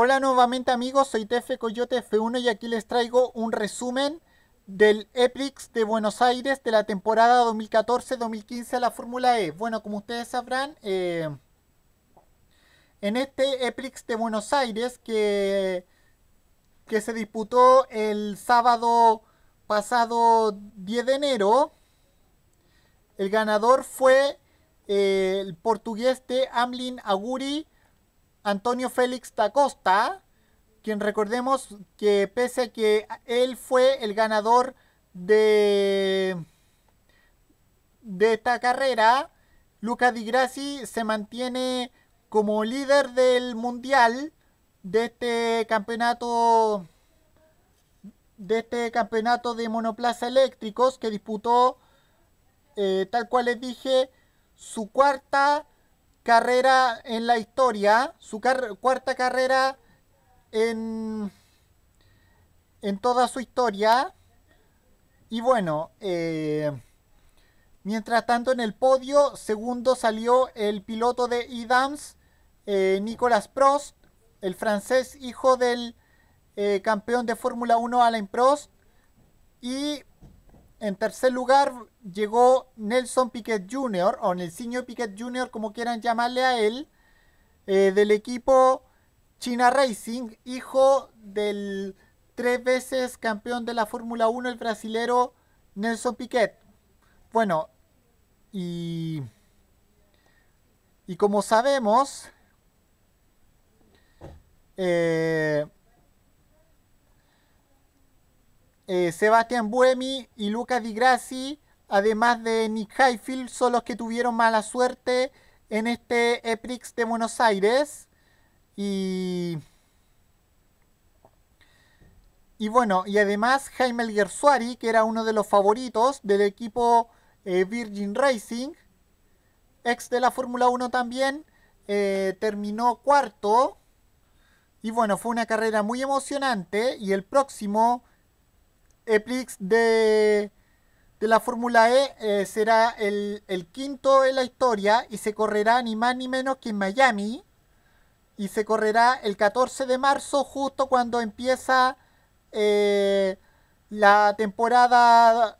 Hola nuevamente amigos, soy Tefe Coyote F1 y aquí les traigo un resumen del Eplix de Buenos Aires de la temporada 2014-2015 de la Fórmula E. Bueno, como ustedes sabrán, eh, en este Eplix de Buenos Aires que, que se disputó el sábado pasado 10 de enero, el ganador fue eh, el portugués de Amlin Aguri Antonio Félix Tacosta, quien recordemos que pese a que él fue el ganador de, de esta carrera, Luca Di Grassi se mantiene como líder del mundial de este campeonato de este campeonato de monoplaza eléctricos que disputó eh, tal cual les dije su cuarta carrera en la historia, su cuarta carrera en, en toda su historia. Y bueno, eh, mientras tanto en el podio, segundo salió el piloto de Idams, eh, Nicolas Prost, el francés hijo del eh, campeón de Fórmula 1 Alain Prost. Y en tercer lugar llegó Nelson Piquet Jr. o Nelsinho Piquet Jr. como quieran llamarle a él, eh, del equipo China Racing, hijo del tres veces campeón de la Fórmula 1, el brasilero Nelson Piquet. Bueno, y, y como sabemos, eh, Eh, Sebastián Buemi y Luca Di Grassi, además de Nick Highfield, son los que tuvieron mala suerte en este EPRIX de Buenos Aires. Y. bueno, y además Jaime Gersuari que era uno de los favoritos del equipo eh, Virgin Racing, ex de la Fórmula 1 también, eh, terminó cuarto. Y bueno, fue una carrera muy emocionante. Y el próximo Eplix de, la Fórmula E eh, será el, quinto en la historia y se correrá ni más ni menos que en Miami. Y se correrá el 14 de marzo, justo cuando empieza eh, la temporada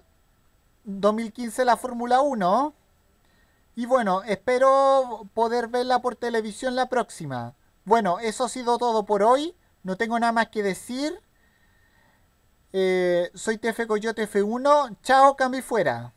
2015 de la Fórmula 1. Y bueno, espero poder verla por televisión la próxima. Bueno, eso ha sido todo por hoy. No tengo nada más que decir. Eh, soy TF Coyote 1 Chao, y fuera.